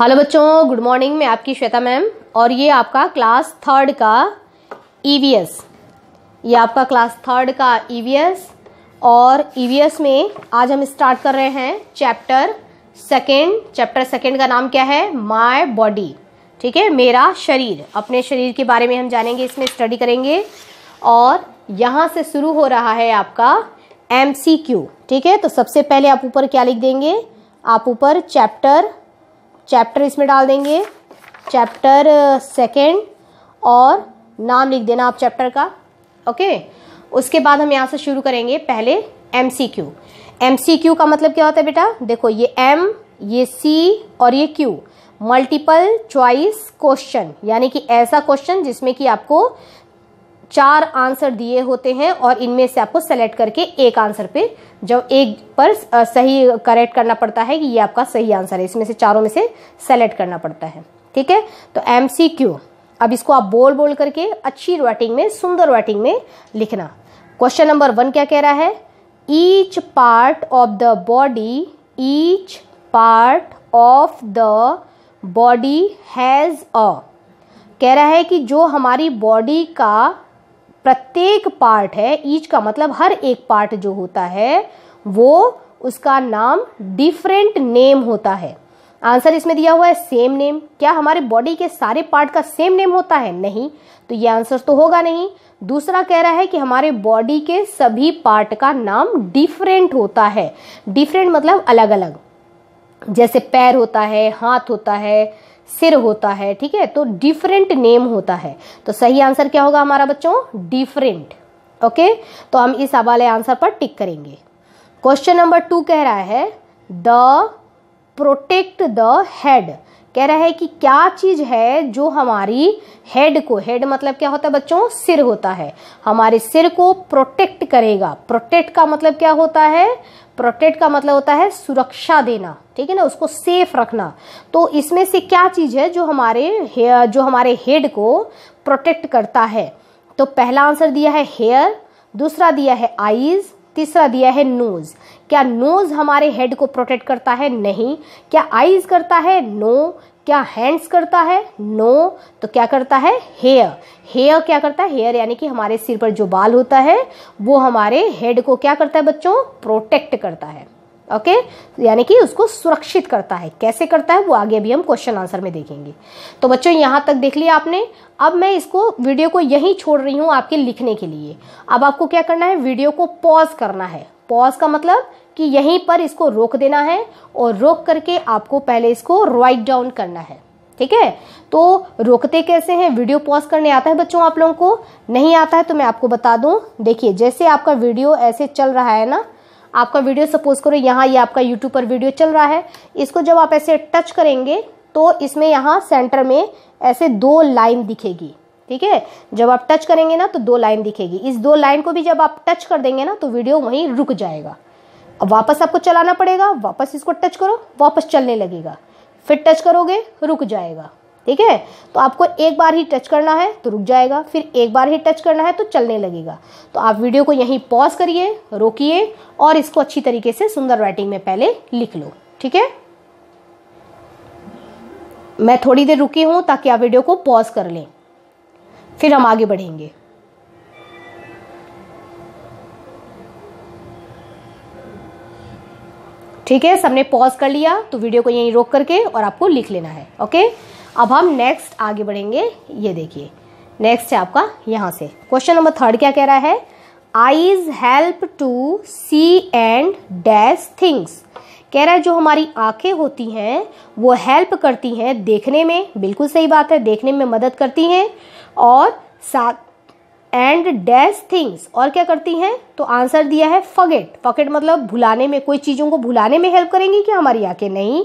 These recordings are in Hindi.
हेलो बच्चों गुड मॉर्निंग मैं आपकी श्वेता मैम और ये आपका क्लास थर्ड का ईवीएस e ये आपका क्लास थर्ड का ईवीएस e और ईवीएस e में आज हम स्टार्ट कर रहे हैं चैप्टर सेकेंड चैप्टर सेकेंड का नाम क्या है माय बॉडी ठीक है मेरा शरीर अपने शरीर के बारे में हम जानेंगे इसमें स्टडी करेंगे और यहाँ से शुरू हो रहा है आपका एम ठीक है तो सबसे पहले आप ऊपर क्या लिख देंगे आप ऊपर चैप्टर चैप्टर इसमें डाल देंगे चैप्टर सेकेंड uh, और नाम लिख देना आप चैप्टर का ओके उसके बाद हम यहाँ से शुरू करेंगे पहले M C Q M C Q का मतलब क्या होता है बेटा देखो ये एम ये सी और ये क्यू मल्टीपल चॉइस क्वेश्चन यानी कि ऐसा क्वेश्चन जिसमें कि आपको चार आंसर दिए होते हैं और इनमें से आपको सेलेक्ट करके एक आंसर पे जब एक पर सही करेक्ट करना पड़ता है कि ये आपका सही आंसर है इसमें से चारों में से सेलेक्ट करना पड़ता है ठीक है तो एम अब इसको आप बोल बोल करके अच्छी राइटिंग में सुंदर राइटिंग में लिखना क्वेश्चन नंबर वन क्या कह रहा है each part of the body each part of the body has a कह रहा है कि जो हमारी बॉडी का प्रत्येक पार्ट है ईच का मतलब हर एक पार्ट जो होता है वो उसका नाम डिफरेंट नेम होता है आंसर इसमें दिया हुआ है सेम नेम क्या हमारे बॉडी के सारे पार्ट का सेम नेम होता है नहीं तो ये आंसर तो होगा नहीं दूसरा कह रहा है कि हमारे बॉडी के सभी पार्ट का नाम डिफरेंट होता है डिफरेंट मतलब अलग अलग जैसे पैर होता है हाथ होता है सिर होता है ठीक है तो डिफरेंट नेम होता है तो सही आंसर क्या होगा हमारा बच्चों डिफरेंट ओके तो हम इस वाले आंसर पर टिक करेंगे क्वेश्चन नंबर टू कह रहा है द प्रोटेक्ट द हेड कह रहा है कि क्या चीज़ है जो हमारी हेड को हेड मतलब क्या होता है बच्चों सिर होता है हमारे सिर को प्रोटेक्ट करेगा प्रोटेक्ट का मतलब क्या होता है प्रोटेक्ट का मतलब होता है सुरक्षा देना ठीक है ना उसको सेफ रखना तो इसमें से क्या चीज़ है जो हमारे जो हमारे हेड को प्रोटेक्ट करता है तो पहला आंसर दिया है हेयर दूसरा दिया है आईज तीसरा दिया है नोज क्या नोज़ हमारे हेड को प्रोटेक्ट करता है नहीं क्या आईज करता है नो क्या हैंड्स करता है नो तो क्या करता है हेयर हेयर क्या करता है हेयर यानी कि हमारे सिर पर जो बाल होता है वो हमारे हेड को क्या करता है बच्चों प्रोटेक्ट करता है ओके okay? यानी कि उसको सुरक्षित करता है कैसे करता है वो आगे भी हम क्वेश्चन आंसर में देखेंगे तो बच्चों यहां तक देख लिया आपने अब मैं इसको वीडियो को यहीं छोड़ रही हूँ आपके लिखने के लिए अब आपको क्या करना है वीडियो को पॉज करना है पॉज का मतलब कि यहीं पर इसको रोक देना है और रोक करके आपको पहले इसको राइट डाउन करना है ठीक है तो रोकते कैसे हैं वीडियो पॉज करने आता है बच्चों आप लोगों को नहीं आता है तो मैं आपको बता दूं देखिए जैसे आपका वीडियो ऐसे चल रहा है ना आपका वीडियो सपोज करो यहाँ ये यह आपका यूट्यूब पर वीडियो चल रहा है इसको जब आप ऐसे टच करेंगे तो इसमें यहाँ सेंटर में ऐसे दो लाइन दिखेगी ठीक है जब आप टच करेंगे ना तो दो लाइन दिखेगी इस दो लाइन को भी जब आप टच कर देंगे ना तो वीडियो वहीं रुक जाएगा अब वापस आपको चलाना पड़ेगा वापस इसको टच करो वापस चलने लगेगा फिर टच करोगे रुक जाएगा ठीक है तो आपको एक बार ही टच करना है तो रुक जाएगा फिर एक बार ही टच करना है तो चलने लगेगा तो आप वीडियो को यहीं पॉज करिए रोकिए और इसको अच्छी तरीके से सुंदर राइटिंग में पहले लिख लो ठीक है मैं थोड़ी देर रुकी हूँ ताकि आप वीडियो को पॉज कर लें फिर हम आगे बढ़ेंगे ठीक है सबने पॉज कर लिया तो वीडियो को यहीं रोक करके और आपको लिख लेना है ओके अब हम नेक्स्ट आगे बढ़ेंगे ये देखिए नेक्स्ट है आपका यहां से क्वेश्चन नंबर थर्ड क्या कह रहा है eyes help to see and dash things कह रहा है जो हमारी आंखें होती हैं वो हेल्प करती हैं देखने में बिल्कुल सही बात है देखने में मदद करती हैं और साथ एंड डैश थिंग्स और क्या करती हैं तो आंसर दिया है फगेट फगेट मतलब भुलाने में कोई चीज़ों को भुलाने में हेल्प करेंगी क्या हमारी आंखें नहीं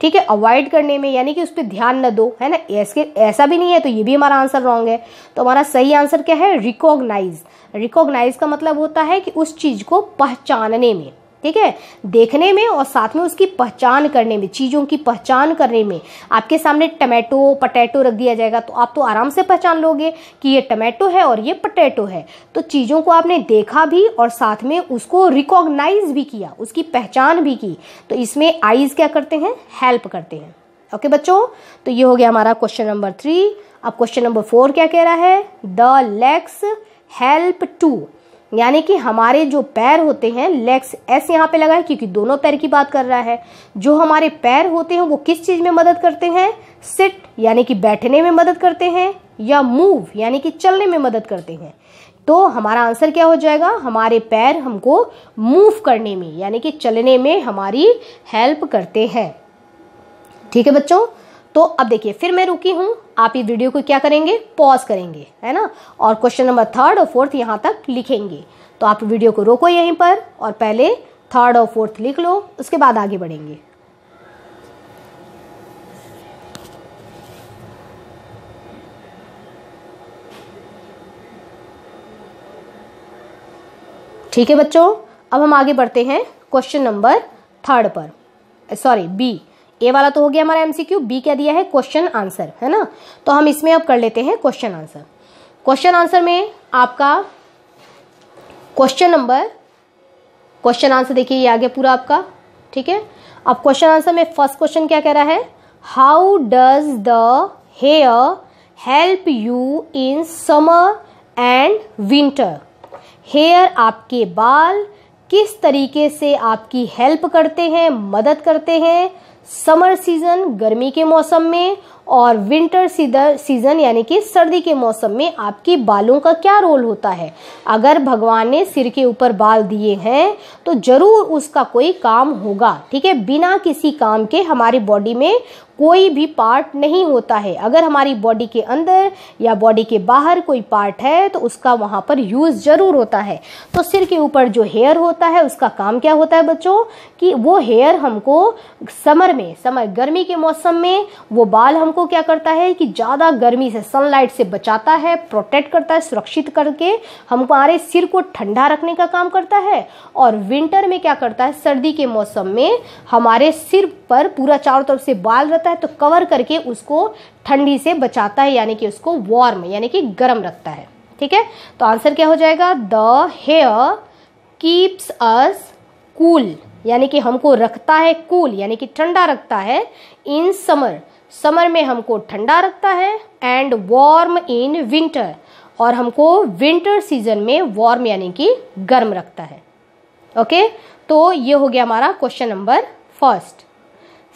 ठीक है अवॉइड करने में यानी कि उस पर ध्यान न दो है ना ऐसे ऐसा भी नहीं है तो ये भी हमारा आंसर रॉन्ग है तो हमारा सही आंसर क्या है रिकॉग्नाइज रिकॉग्नाइज का मतलब होता है कि उस चीज़ को पहचानने में ठीक है देखने में और साथ में उसकी पहचान करने में चीज़ों की पहचान करने में आपके सामने टमाटो पटैटो रख दिया जाएगा तो आप तो आराम से पहचान लोगे कि ये टमाटो है और ये पटैटो है तो चीज़ों को आपने देखा भी और साथ में उसको रिकॉग्नाइज भी किया उसकी पहचान भी की तो इसमें आईज क्या करते हैं हेल्प करते हैं ओके बच्चों तो ये हो गया हमारा क्वेश्चन नंबर थ्री अब क्वेश्चन नंबर फोर क्या कह रहा है द लेग्स हेल्प टू यानी कि हमारे जो पैर होते हैं लेग्स एस यहाँ पे लगा है क्योंकि दोनों पैर की बात कर रहा है जो हमारे पैर होते हैं वो किस चीज़ में मदद करते हैं सिट यानी कि बैठने में मदद करते हैं या मूव यानी कि चलने में मदद करते हैं तो हमारा आंसर क्या हो जाएगा हमारे पैर हमको मूव करने में यानी कि चलने में हमारी हेल्प करते हैं ठीक है बच्चों तो अब देखिए फिर मैं रुकी हूँ आप ये वीडियो को क्या करेंगे पॉज करेंगे है ना और क्वेश्चन नंबर थर्ड और फोर्थ यहाँ तक लिखेंगे तो आप वीडियो को रोको यहीं पर और पहले थर्ड और फोर्थ लिख लो उसके बाद आगे बढ़ेंगे ठीक है बच्चों अब हम आगे बढ़ते हैं क्वेश्चन नंबर थर्ड पर सॉरी बी ए वाला तो हो गया हमारा एमसीक्यू बी क्या दिया है क्वेश्चन आंसर है ना तो हम इसमें अब कर लेते हैं क्वेश्चन आंसर क्वेश्चन आंसर में आपका क्वेश्चन नंबर क्वेश्चन आंसर देखिए ये आगे पूरा आपका ठीक है अब क्वेश्चन आंसर में फर्स्ट क्वेश्चन क्या कह रहा है how does the hair help you in summer and winter hair आपके बाल किस तरीके से आपकी हेल्प करते हैं मदद करते हैं समर सीज़न गर्मी के मौसम में और विंटर सीज़न यानी कि सर्दी के मौसम में आपके बालों का क्या रोल होता है अगर भगवान ने सिर के ऊपर बाल दिए हैं तो ज़रूर उसका कोई काम होगा ठीक है बिना किसी काम के हमारी बॉडी में कोई भी पार्ट नहीं होता है अगर हमारी बॉडी के अंदर या बॉडी के बाहर कोई पार्ट है तो उसका वहाँ पर यूज़ ज़रूर होता है तो सिर के ऊपर जो हेयर होता है उसका काम क्या होता है बच्चों कि वो हेयर हमको समर में समर गर्मी के मौसम में वो बाल हम को क्या करता है कि ज़्यादा गर्मी से सनलाइट से बचाता है प्रोटेक्ट करता है सुरक्षित करके हमारे सिर को ठंडा रखने का काम करता है और विंटर में क्या करता है सर्दी के मौसम में हमारे सिर पर पूरा चारों तरफ से बाल रहता है तो कवर करके उसको ठंडी से बचाता है यानी कि उसको वार्म यानी कि गर्म रखता है ठीक है तो आंसर क्या हो जाएगा the hair keeps us cool यानी कि हमको रखता है कूल यानी कि ठंडा रखता है इन समर समर में हमको ठंडा रखता है एंड वार्म इन विंटर और हमको विंटर सीजन में वार्म यानी कि गर्म रखता है ओके okay? तो ये हो गया हमारा क्वेश्चन नंबर फर्स्ट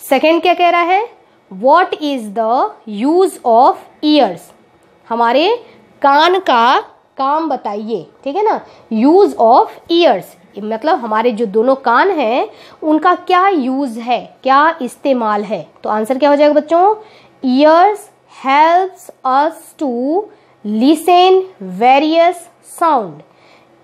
सेकंड क्या कह रहा है what is the use of ears हमारे कान का काम बताइए ठीक है ना यूज़ ऑफ ईयर्स मतलब हमारे जो दोनों कान हैं उनका क्या यूज़ है क्या इस्तेमाल है तो आंसर क्या हो जाएगा बच्चों ears helps us to listen various sound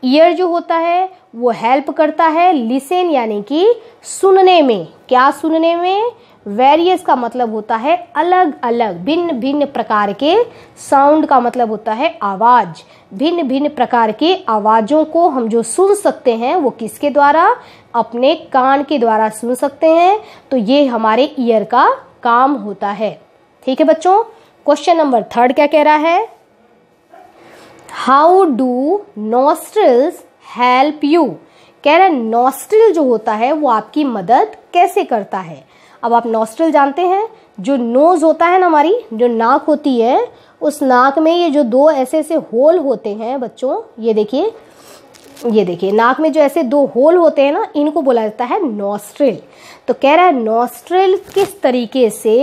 ear जो होता है वो हेल्प करता है लिसन यानी कि सुनने में क्या सुनने में वेरियस का मतलब होता है अलग अलग भिन्न भिन्न प्रकार के साउंड का मतलब होता है आवाज़ भिन्न भिन्न प्रकार के आवाज़ों को हम जो सुन सकते हैं वो किसके द्वारा अपने कान के द्वारा सुन सकते हैं तो ये हमारे ईयर का काम होता है ठीक है बच्चों क्वेश्चन नंबर थर्ड क्या कह रहा है how do nostrils help you कह रहे नोस्ट्रिल जो होता है वो आपकी मदद कैसे करता है अब आप नोस्ट्रिल जानते हैं जो नोज होता है ना हमारी जो नाक होती है उस नाक में ये जो दो ऐसे ऐसे होल होते हैं बच्चों ये देखिए ये देखिए नाक में जो ऐसे दो होल होते हैं ना इनको बोला जाता है नोस्ट्रिल तो कह रहा है नोस्ट्रिल किस तरीके से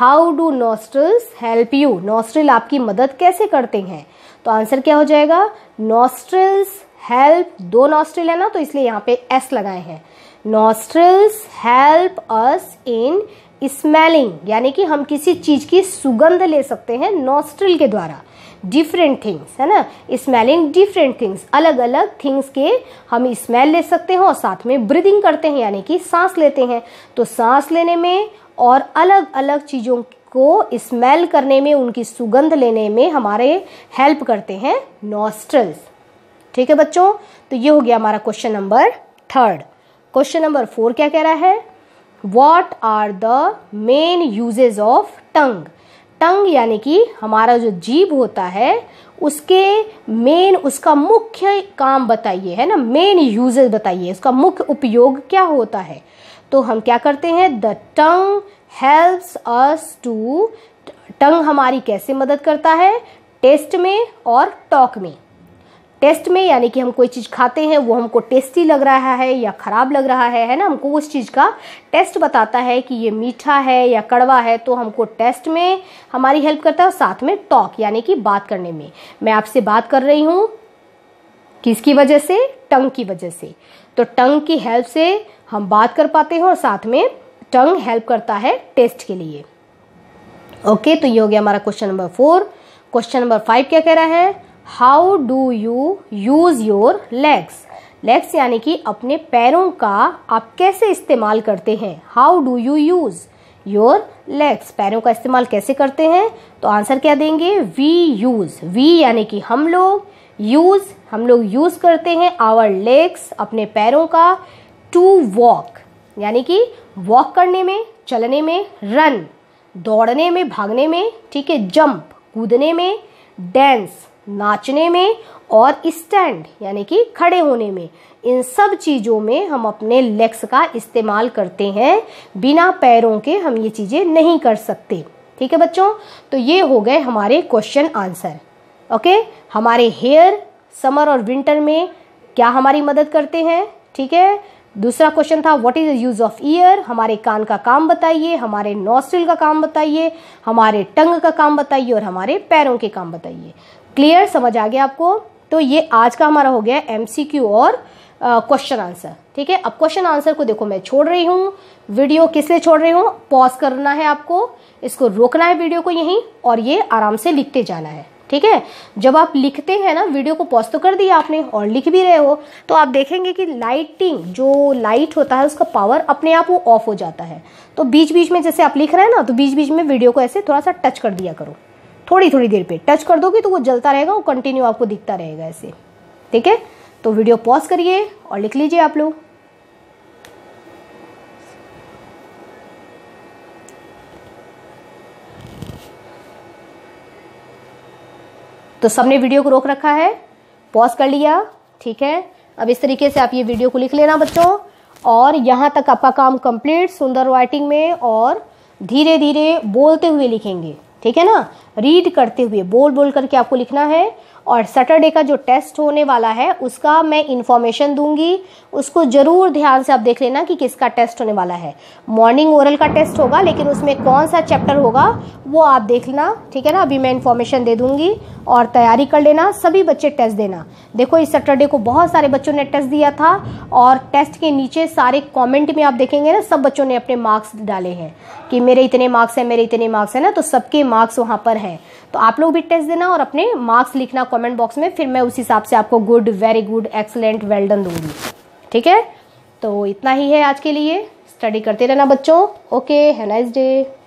how do nostrils help you nostril आपकी मदद कैसे करते हैं तो आंसर क्या हो जाएगा नॉस्ट्रल्स हेल्प दो नॉस्ट्रल है ना तो इसलिए यहाँ पे एस लगाए हैं nostrils help us in smelling यानी कि हम किसी चीज़ की सुगंध ले सकते हैं नॉस्ट्रल के द्वारा डिफरेंट थिंग्स है ना स्मेलिंग डिफरेंट थिंग्स अलग अलग थिंग्स के हम स्मेल ले सकते हैं और साथ में ब्रीदिंग करते हैं यानी कि सांस लेते हैं तो सांस लेने में और अलग अलग चीज़ों को स्मेल करने में उनकी सुगंध लेने में हमारे हेल्प करते हैं नॉस्ट्रल्स ठीक है बच्चों तो ये हो गया हमारा question number third question number four क्या कह रहा है what are the main uses of tongue tongue यानी कि हमारा जो जीभ होता है उसके मेन उसका मुख्य काम बताइए है ना मेन यूजेज बताइए उसका मुख्य उपयोग क्या होता है तो हम क्या करते हैं the tongue helps us to tongue हमारी कैसे मदद करता है टेस्ट में और टॉक में टेस्ट में यानी कि हम कोई चीज़ खाते हैं वो हमको टेस्टी लग रहा है या ख़राब लग रहा है है ना हमको उस चीज़ का टेस्ट बताता है कि ये मीठा है या कड़वा है तो हमको टेस्ट में हमारी हेल्प करता है और साथ में टॉक यानी कि बात करने में मैं आपसे बात कर रही हूँ किसकी वजह से टंग की वजह से तो टंग की हेल्प से हम बात कर पाते हैं और साथ में टंग हेल्प करता है टेस्ट के लिए ओके okay, तो ये हो गया हमारा question number four question number five क्या कह रहा है how do you use your legs legs यानी कि अपने पैरों का आप कैसे इस्तेमाल करते हैं how do you use your legs पैरों का इस्तेमाल कैसे करते हैं तो आंसर क्या देंगे वी यूज़ वी यानी कि हम लोग यूज़ हम लोग यूज़ करते हैं आवर लेग्स अपने पैरों का टू वॉक यानी कि वॉक करने में चलने में रन दौड़ने में भागने में ठीक है जंप कूदने में डांस नाचने में और स्टैंड यानी कि खड़े होने में इन सब चीज़ों में हम अपने लेग्स का इस्तेमाल करते हैं बिना पैरों के हम ये चीज़ें नहीं कर सकते ठीक है बच्चों तो ये हो गए हमारे क्वेश्चन आंसर ओके हमारे हेयर समर और विंटर में क्या हमारी मदद करते हैं ठीक है दूसरा क्वेश्चन था what is the use of ear हमारे कान का काम बताइए हमारे नोस्टल का काम बताइए हमारे टंग का काम बताइए और हमारे पैरों के काम बताइए क्लियर समझ आ गया आपको तो ये आज का हमारा हो गया एम और क्वेश्चन आंसर ठीक है अब क्वेश्चन आंसर को देखो मैं छोड़ रही हूँ वीडियो किस लिए छोड़ रही हूँ पॉज करना है आपको इसको रोकना है वीडियो को यहीं और ये आराम से लिखते जाना है ठीक है जब आप लिखते हैं ना वीडियो को पॉज तो कर दिया आपने और लिख भी रहे हो तो आप देखेंगे कि लाइटिंग जो लाइट होता है उसका पावर अपने आप वो ऑफ हो जाता है तो बीच बीच में जैसे आप लिख रहे हैं ना तो बीच बीच में वीडियो को ऐसे थोड़ा सा टच कर दिया करो थोड़ी थोड़ी देर पे टच कर दोगे तो वो जलता रहेगा वो कंटिन्यू आपको दिखता रहेगा ऐसे ठीक है तो वीडियो पॉज करिए और लिख लीजिए आप लोग तो सबने वीडियो को रोक रखा है पॉज कर लिया ठीक है अब इस तरीके से आप ये वीडियो को लिख लेना बच्चों और यहाँ तक आपका काम कंप्लीट सुंदर राइटिंग में और धीरे धीरे बोलते हुए लिखेंगे ठीक है ना रीड करते हुए बोल बोल करके आपको लिखना है और सैटरडे का जो टेस्ट होने वाला है उसका मैं इन्फॉर्मेशन दूंगी उसको ज़रूर ध्यान से आप देख लेना कि किसका टेस्ट होने वाला है मॉर्निंग ओरल का टेस्ट होगा लेकिन उसमें कौन सा चैप्टर होगा वो आप देख लेना ठीक है ना अभी मैं इन्फॉर्मेशन दे दूंगी और तैयारी कर लेना सभी बच्चे टेस्ट देना देखो इस सैटरडे को बहुत सारे बच्चों ने टेस्ट दिया था और टेस्ट के नीचे सारे कॉमेंट में आप देखेंगे ना सब बच्चों ने अपने मार्क्स डाले हैं कि मेरे इतने मार्क्स हैं मेरे इतने मार्क्स हैं ना तो सबके मार्क्स वहाँ पर हैं तो आप लोग भी टेस्ट देना और अपने मार्क्स लिखना कमेंट बॉक्स में फिर मैं उस हिसाब से आपको good very good excellent well done दूंगी ठीक है तो इतना ही है आज के लिए स्टडी करते रहना बच्चों ओके है नाइस डे